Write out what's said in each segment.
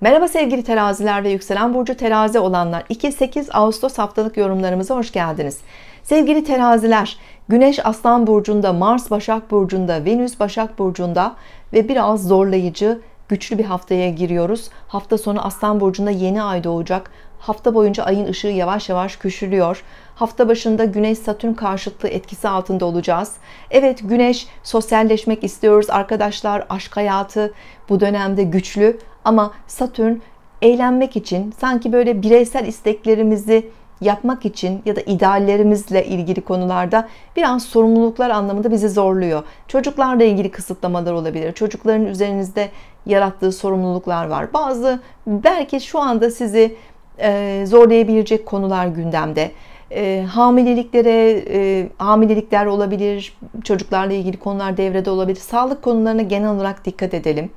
Merhaba sevgili teraziler ve yükselen burcu terazi olanlar 2-8 Ağustos haftalık yorumlarımıza hoş geldiniz. Sevgili teraziler Güneş Aslan Burcu'nda Mars Başak Burcu'nda Venüs Başak Burcu'nda ve biraz zorlayıcı güçlü bir haftaya giriyoruz. Hafta sonu Aslan Burcu'nda yeni ay doğacak. Hafta boyunca ayın ışığı yavaş yavaş küçülüyor. Hafta başında Güneş Satürn karşıtlığı etkisi altında olacağız. Evet Güneş sosyalleşmek istiyoruz arkadaşlar. Aşk hayatı bu dönemde güçlü ama Satürn eğlenmek için sanki böyle bireysel isteklerimizi yapmak için ya da ideallerimizle ilgili konularda biraz sorumluluklar anlamında bizi zorluyor. Çocuklarla ilgili kısıtlamalar olabilir. Çocukların üzerinizde yarattığı sorumluluklar var. Bazı belki şu anda sizi e, zorlayabilecek konular gündemde. E, hamileliklere e, hamilelikler olabilir, çocuklarla ilgili konular devrede olabilir. Sağlık konularına genel olarak dikkat edelim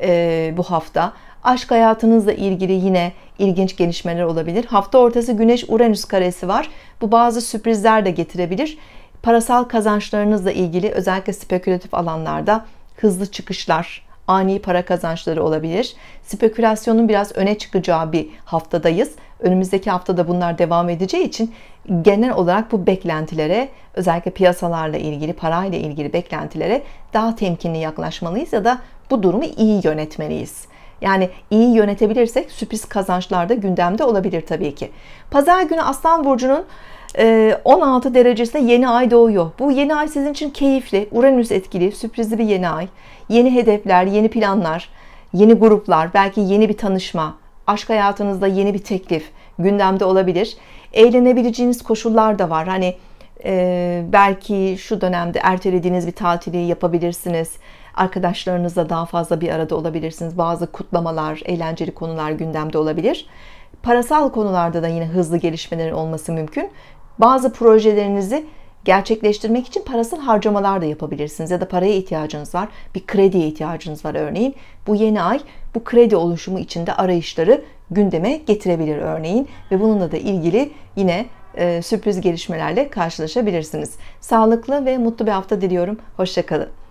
e, bu hafta. Aşk hayatınızla ilgili yine ilginç gelişmeler olabilir. Hafta ortası Güneş Uranüs karesi var. Bu bazı sürprizler de getirebilir. Parasal kazançlarınızla ilgili özellikle spekülatif alanlarda hızlı çıkışlar, ani para kazançları olabilir. Spekülasyonun biraz öne çıkacağı bir haftadayız. Önümüzdeki haftada bunlar devam edeceği için genel olarak bu beklentilere özellikle piyasalarla ilgili, parayla ilgili beklentilere daha temkinli yaklaşmalıyız ya da bu durumu iyi yönetmeliyiz. Yani iyi yönetebilirsek sürpriz kazançlar da gündemde olabilir tabii ki. Pazar günü Aslan Burcu'nun 16 ee, derecesinde yeni ay doğuyor. Bu yeni ay sizin için keyifli, Uranüs etkili, sürprizli bir yeni ay. Yeni hedefler, yeni planlar, yeni gruplar, belki yeni bir tanışma, aşk hayatınızda yeni bir teklif gündemde olabilir. Eğlenebileceğiniz koşullar da var. Hani e, belki şu dönemde ertelediğiniz bir tatili yapabilirsiniz. Arkadaşlarınızla daha fazla bir arada olabilirsiniz. Bazı kutlamalar, eğlenceli konular gündemde olabilir. Parasal konularda da yine hızlı gelişmelerin olması mümkün bazı projelerinizi gerçekleştirmek için parasal harcamalar da yapabilirsiniz ya da paraya ihtiyacınız var. Bir krediye ihtiyacınız var örneğin. Bu yeni ay bu kredi oluşumu içinde arayışları gündeme getirebilir örneğin ve bununla da ilgili yine e, sürpriz gelişmelerle karşılaşabilirsiniz. Sağlıklı ve mutlu bir hafta diliyorum. Hoşça kalın.